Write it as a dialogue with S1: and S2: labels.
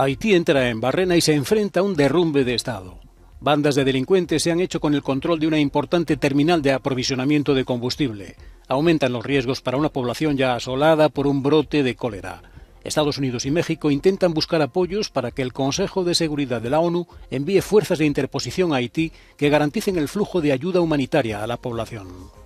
S1: Haití entra en Barrena y se enfrenta a un derrumbe de Estado. Bandas de delincuentes se han hecho con el control de una importante terminal de aprovisionamiento de combustible. Aumentan los riesgos para una población ya asolada por un brote de cólera. Estados Unidos y México intentan buscar apoyos para que el Consejo de Seguridad de la ONU envíe fuerzas de interposición a Haití que garanticen el flujo de ayuda humanitaria a la población.